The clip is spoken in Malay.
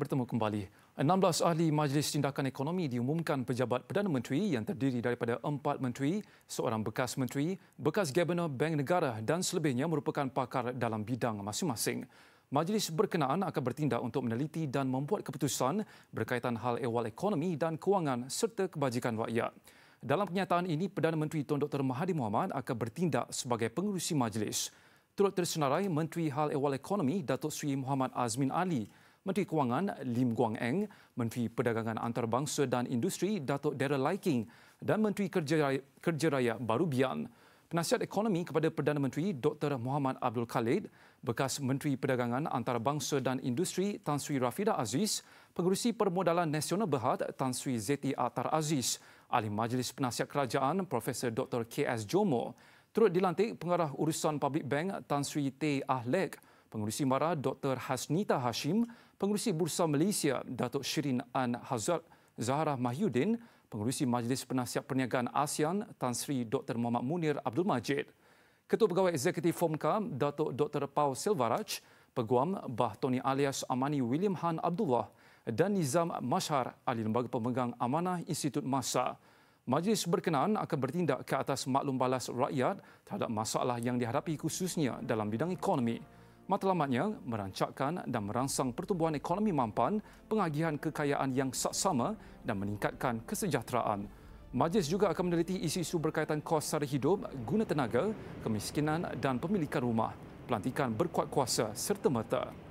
bertemu kembali. 16 ahli Majlis Tindakan Ekonomi diumumkan pejabat Perdana Menteri yang terdiri daripada empat menteri, seorang bekas menteri, bekas Gabenor Bank Negara dan selebihnya merupakan pakar dalam bidang masing-masing. Majlis berkenaan akan bertindak untuk meneliti dan membuat keputusan berkaitan hal ehwal ekonomi dan kewangan serta kebajikan rakyat. Dalam kenyataan ini, Perdana Menteri Tun Dr. Mahathir Mohamad akan bertindak sebagai pengurusi majlis. Turut tersenarai Menteri Hal Ehwal Ekonomi Datuk Sri Muhammad Azmin Ali Menteri Kewangan Lim Guang Eng, Menteri Perdagangan Antarabangsa dan Industri Datuk Darrell Liking dan Menteri Kerja Raya, Kerja Raya Baru Bian. Penasihat ekonomi kepada Perdana Menteri Dr. Muhammad Abdul Khalid, bekas Menteri Perdagangan Antarabangsa dan Industri Tan Sri Rafida Aziz, Pengurusi Permodalan Nasional Berhad Tan Sri Zeti Atar Aziz, Ahli Majlis Penasihat Kerajaan Prof. Dr. K.S. Jomo, turut dilantik Pengarah Urusan Public Bank Tan Sri T. Ahlek, Pengurusi MARA Dr. Hasnita Hashim, Pengurusi Bursa Malaysia Datuk Shirin An Hazrat Zahara Mahyudin, Pengurusi Majlis Penasihat Perniagaan ASEAN Tan Sri Dr. Muhammad Munir Abdul Majid, Ketua Pegawai Eksekutif FOMKA Datuk Dr. Paul Silvaraj, Peguam Bah Tony Alias Amani William Han Abdullah dan Nizam Mashar Ahli Lembaga Pemegang Amanah Institut Masa. Majlis berkenaan akan bertindak ke atas maklum balas rakyat terhadap masalah yang dihadapi khususnya dalam bidang ekonomi. Matlamatnya, merancakkan dan merangsang pertumbuhan ekonomi mampan, pengagihan kekayaan yang saksama dan meningkatkan kesejahteraan. Majlis juga akan meneliti isu-isu berkaitan kos sara hidup, guna tenaga, kemiskinan dan pemilikan rumah, pelantikan berkuat kuasa serta merta.